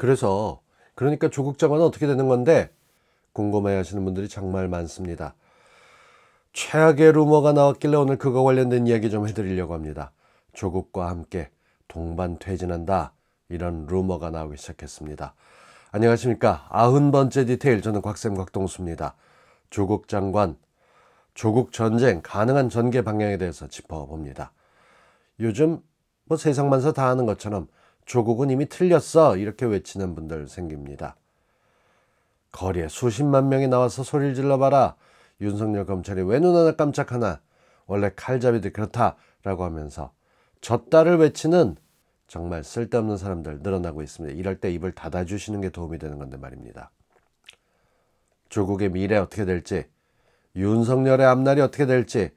그래서 그러니까 조국 장관은 어떻게 되는 건데 궁금해 하시는 분들이 정말 많습니다. 최악의 루머가 나왔길래 오늘 그거 관련된 이야기 좀 해드리려고 합니다. 조국과 함께 동반 퇴진한다 이런 루머가 나오기 시작했습니다. 안녕하십니까 아흔 번째 디테일 저는 곽쌤 곽동수입니다. 조국 장관 조국 전쟁 가능한 전개 방향에 대해서 짚어봅니다. 요즘 뭐 세상만사 다 하는 것처럼 조국은 이미 틀렸어 이렇게 외치는 분들 생깁니다. 거리에 수십만 명이 나와서 소리를 질러봐라. 윤석열 검찰이 왜 눈 하나 깜짝하나. 원래 칼잡이들 그렇다라고 하면서 졌다를 외치는 정말 쓸데없는 사람들 늘어나고 있습니다. 이럴 때 입을 닫아주시는 게 도움이 되는 건데 말입니다. 조국의 미래 어떻게 될지 윤석열의 앞날이 어떻게 될지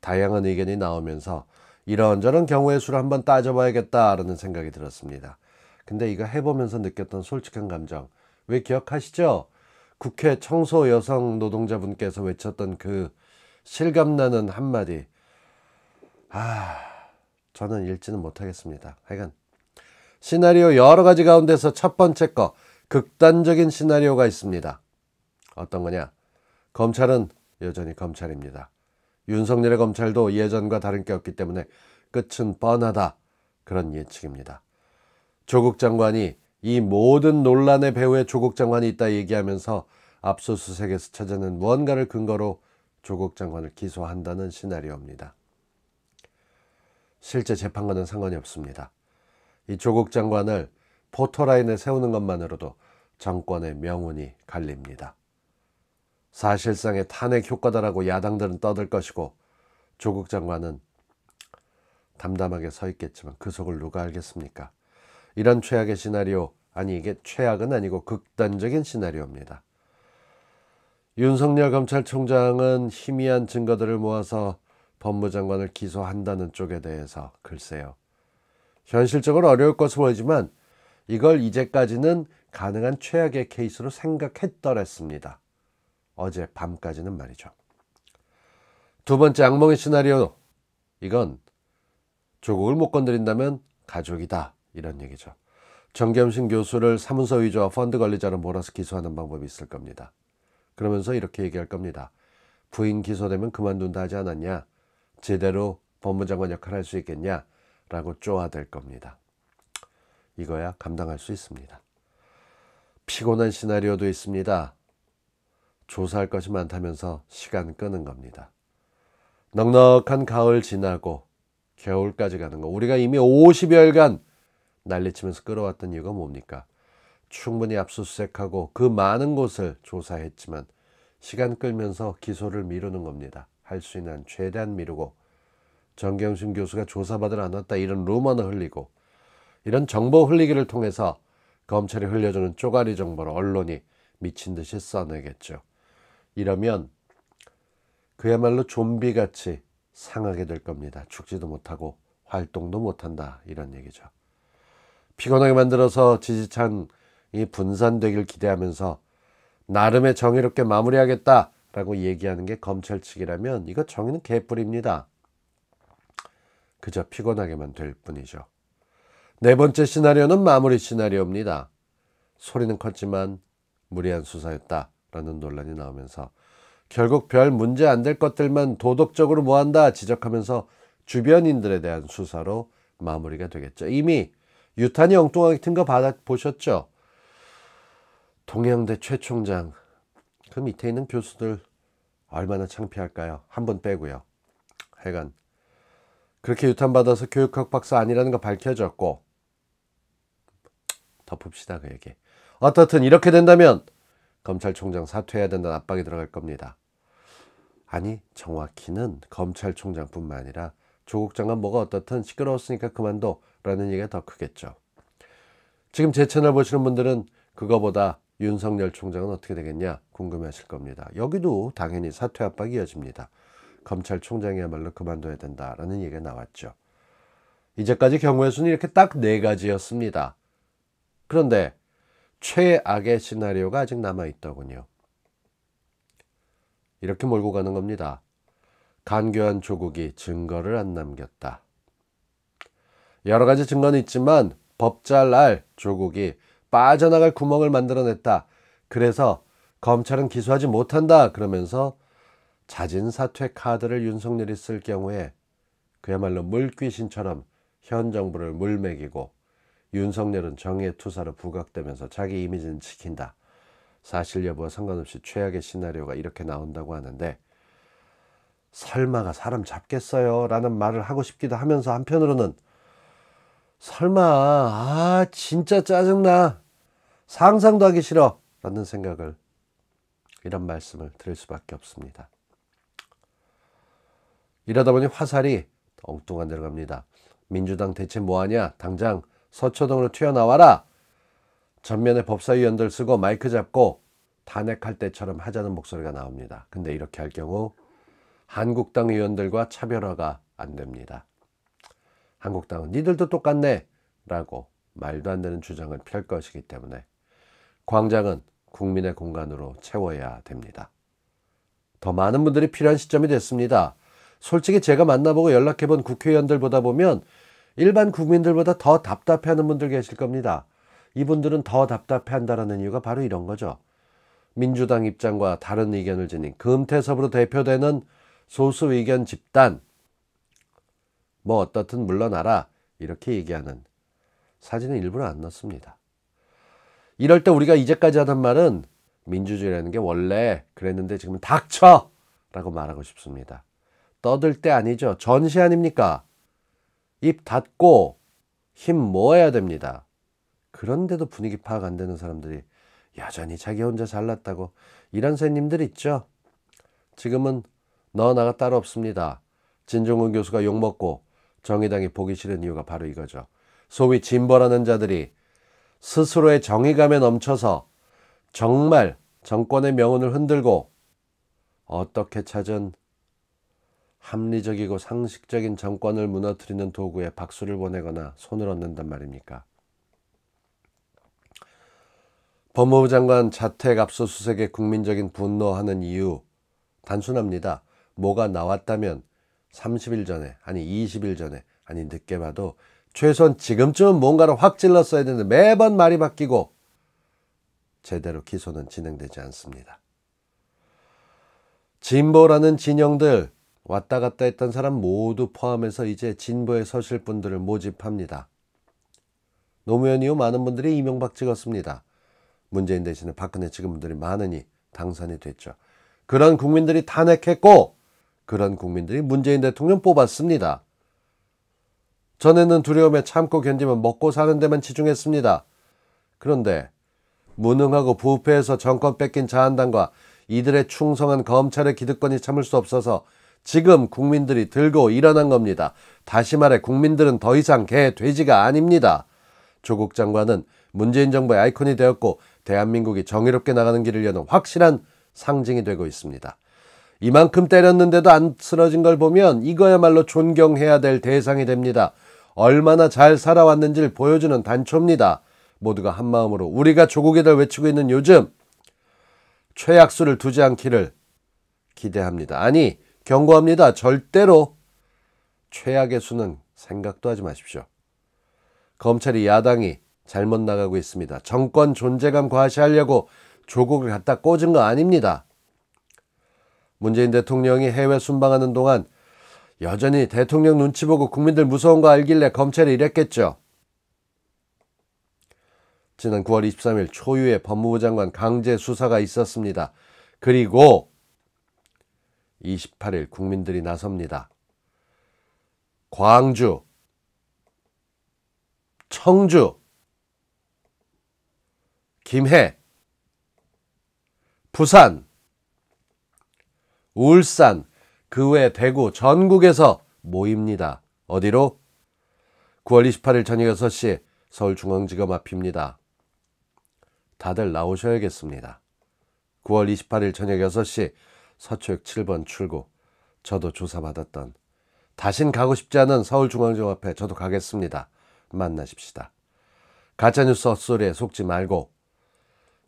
다양한 의견이 나오면서 이런저런 경우의 수를 한번 따져봐야겠다라는 생각이 들었습니다. 근데 이거 해보면서 느꼈던 솔직한 감정 왜 기억하시죠? 국회 청소 여성 노동자분께서 외쳤던 그 실감나는 한마디 아 저는 읽지는 못하겠습니다. 하여간 시나리오 여러 가지 가운데서 첫 번째 거 극단적인 시나리오가 있습니다. 어떤 거냐? 검찰은 여전히 검찰입니다. 윤석열의 검찰도 예전과 다른 게 없기 때문에 끝은 뻔하다. 그런 예측입니다. 조국 장관이 이 모든 논란의 배후에 조국 장관이 있다 얘기하면서 압수수색에서 찾아낸 무언가를 근거로 조국 장관을 기소한다는 시나리오입니다. 실제 재판과는 상관이 없습니다. 이 조국 장관을 포토라인에 세우는 것만으로도 정권의 명운이 갈립니다. 사실상의 탄핵 효과다라고 야당들은 떠들 것이고 조국 장관은 담담하게 서 있겠지만 그 속을 누가 알겠습니까? 이런 최악의 시나리오, 아니 이게 최악은 아니고 극단적인 시나리오입니다. 윤석열 검찰총장은 희미한 증거들을 모아서 법무장관을 기소한다는 쪽에 대해서 글쎄요. 현실적으로 어려울 것으로 보이지만 이걸 이제까지는 가능한 최악의 케이스로 생각했더랬습니다. 어제 밤까지는 말이죠. 두 번째 악몽의 시나리오. 이건 조국을 못 건드린다면 가족이다. 이런 얘기죠. 정겸신 교수를 사문서 위조와 펀드 관리자로 몰아서 기소하는 방법이 있을 겁니다. 그러면서 이렇게 얘기할 겁니다. 부인 기소되면 그만둔다 하지 않았냐? 제대로 법무장관 역할 할 수 있겠냐? 라고 쪼아댈 겁니다. 이거야 감당할 수 있습니다. 피곤한 시나리오도 있습니다. 조사할 것이 많다면서 시간 끄는 겁니다. 넉넉한 가을 지나고 겨울까지 가는 거. 우리가 이미 50여일간 난리치면서 끌어왔던 이유가 뭡니까? 충분히 압수수색하고 그 많은 곳을 조사했지만 시간 끌면서 기소를 미루는 겁니다. 할 수 있는 최대한 미루고 정경심 교수가 조사받을않았다 이런 루머는 흘리고 이런 정보 흘리기를 통해서 검찰이 흘려주는 쪼가리 정보를 언론이 미친 듯이 써내겠죠. 이러면 그야말로 좀비같이 상하게 될 겁니다. 죽지도 못하고 활동도 못한다 이런 얘기죠. 피곤하게 만들어서 지지층이 분산되길 기대하면서 나름의 정의롭게 마무리하겠다라고 얘기하는 게 검찰 측이라면 이거 정의는 개뿔입니다. 그저 피곤하게만 될 뿐이죠. 네 번째 시나리오는 마무리 시나리오입니다. 소리는 컸지만 무리한 수사였다. 라는 논란이 나오면서 결국 별 문제 안 될 것들만 도덕적으로 뭐한다 지적하면서 주변인들에 대한 수사로 마무리가 되겠죠. 이미 유탄이 엉뚱하게 튼 거 받아 보셨죠? 동양대 최 총장 그 밑에 있는 교수들 얼마나 창피할까요? 한 번 빼고요. 해간 그렇게 유탄 받아서 교육학 박사 아니라는 거 밝혀졌고 덮읍시다 그 얘기. 어떻든 이렇게 된다면 검찰총장 사퇴해야 된다는 압박이 들어갈 겁니다. 아니 정확히는 검찰총장뿐만 아니라 조국 장관 뭐가 어떻든 시끄러웠으니까 그만둬 라는 얘기가 더 크겠죠. 지금 제 채널 보시는 분들은 그거보다 윤석열 총장은 어떻게 되겠냐 궁금해하실 겁니다. 여기도 당연히 사퇴 압박이 이어집니다. 검찰총장이야말로 그만둬야 된다라는 얘기가 나왔죠. 이제까지 경우의 수는 이렇게 딱 네 가지였습니다. 그런데 최악의 시나리오가 아직 남아 있더군요. 이렇게 몰고 가는 겁니다. 간교한 조국이 증거를 안 남겼다. 여러 가지 증거는 있지만 법잘 날 조국이 빠져나갈 구멍을 만들어냈다. 그래서 검찰은 기소하지 못한다. 그러면서 자진사퇴 카드를 윤석열이 쓸 경우에 그야말로 물귀신처럼 현 정부를 물매기고 윤석열은 정의의 투사로 부각되면서 자기 이미지는 지킨다. 사실 여부와 상관없이 최악의 시나리오가 이렇게 나온다고 하는데 설마가 사람 잡겠어요 라는 말을 하고 싶기도 하면서 한편으로는 설마 아 진짜 짜증나 상상도 하기 싫어 라는 생각을 이런 말씀을 드릴 수밖에 없습니다. 이러다 보니 화살이 엉뚱한 데로 갑니다. 민주당 대체 뭐하냐 당장 서초동으로 튀어나와라. 전면에 법사위원들 쓰고 마이크 잡고 탄핵할 때처럼 하자는 목소리가 나옵니다. 근데 이렇게 할 경우 한국당 의원들과 차별화가 안 됩니다. 한국당은 니들도 똑같네 라고 말도 안 되는 주장을 펼 것이기 때문에 광장은 국민의 공간으로 채워야 됩니다. 더 많은 분들이 필요한 시점이 됐습니다. 솔직히 제가 만나보고 연락해본 국회의원들 보다 보면 일반 국민들보다 더 답답해하는 분들 계실 겁니다. 이분들은 더 답답해한다라는 이유가 바로 이런 거죠. 민주당 입장과 다른 의견을 지닌 금태섭으로 대표되는 소수 의견 집단 뭐 어떻든 물러나라 이렇게 얘기하는 사진은 일부러 안 넣습니다. 이럴 때 우리가 이제까지 하던 말은 민주주의라는 게 원래 그랬는데 지금은 닥쳐! 라고 말하고 싶습니다. 떠들 때 아니죠. 전시 아닙니까? 입 닫고 힘 모아야 됩니다. 그런데도 분위기 파악 안 되는 사람들이 여전히 자기 혼자 잘났다고 이런 선님들 있죠. 지금은 너 나가 따로 없습니다. 진종훈 교수가 욕먹고 정의당이 보기 싫은 이유가 바로 이거죠. 소위 진보라는 자들이 스스로의 정의감에 넘쳐서 정말 정권의 명운을 흔들고 어떻게 찾은 합리적이고 상식적인 정권을 무너뜨리는 도구에 박수를 보내거나 손을 얹는단 말입니까? 법무부 장관 자택 압수수색에 국민적인 분노하는 이유 단순합니다. 뭐가 나왔다면 30일 전에 아니 20일 전에 아니 늦게 봐도 최소한 지금쯤은 뭔가를 확 찔렀어야 되는데 매번 말이 바뀌고 제대로 기소는 진행되지 않습니다. 진보라는 진영들 왔다 갔다 했던 사람 모두 포함해서 이제 진보에 서실 분들을 모집합니다. 노무현 이후 많은 분들이 이명박 찍었습니다. 문재인 대신에 박근혜 찍은 분들이 많으니 당선이 됐죠. 그런 국민들이 탄핵했고 그런 국민들이 문재인 대통령 뽑았습니다. 전에는 두려움에 참고 견디면 먹고 사는 데만 치중했습니다. 그런데 무능하고 부패해서 정권 뺏긴 자한당과 이들의 충성한 검찰의 기득권이 참을 수 없어서 지금 국민들이 들고 일어난 겁니다. 다시 말해 국민들은 더 이상 개, 돼지가 아닙니다. 조국 장관은 문재인 정부의 아이콘이 되었고 대한민국이 정의롭게 나가는 길을 여는 확실한 상징이 되고 있습니다. 이만큼 때렸는데도 안 쓰러진 걸 보면 이거야말로 존경해야 될 대상이 됩니다. 얼마나 잘 살아왔는지를 보여주는 단초입니다. 모두가 한마음으로 우리가 조국의 달 외치고 있는 요즘 최악수를 두지 않기를 기대합니다. 아니 경고합니다. 절대로 최악의 수는 생각도 하지 마십시오. 검찰이 야당이 잘못 나가고 있습니다. 정권 존재감 과시하려고 조국을 갖다 꽂은 거 아닙니다. 문재인 대통령이 해외 순방하는 동안 여전히 대통령 눈치 보고 국민들 무서운 거 알길래 검찰이 이랬겠죠. 지난 9월 23일 초유의 법무부 장관 강제 수사가 있었습니다. 그리고 28일 국민들이 나섭니다. 광주, 청주, 김해, 부산, 울산, 그 외 대구 전국에서 모입니다. 어디로? 9월 28일 저녁 6시 서울중앙지검 앞입니다. 다들 나오셔야겠습니다. 9월 28일 저녁 6시 서초역 7번 출구 저도 조사받았던 다신 가고 싶지 않은 서울중앙지검 앞에 저도 가겠습니다. 만나십시다. 가짜뉴스 헛소리에 속지 말고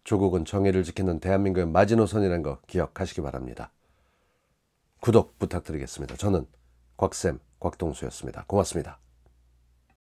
조국은 정의를 지키는 대한민국의 마지노선이라는 거 기억하시기 바랍니다. 구독 부탁드리겠습니다. 저는 곽쌤 곽동수였습니다. 고맙습니다.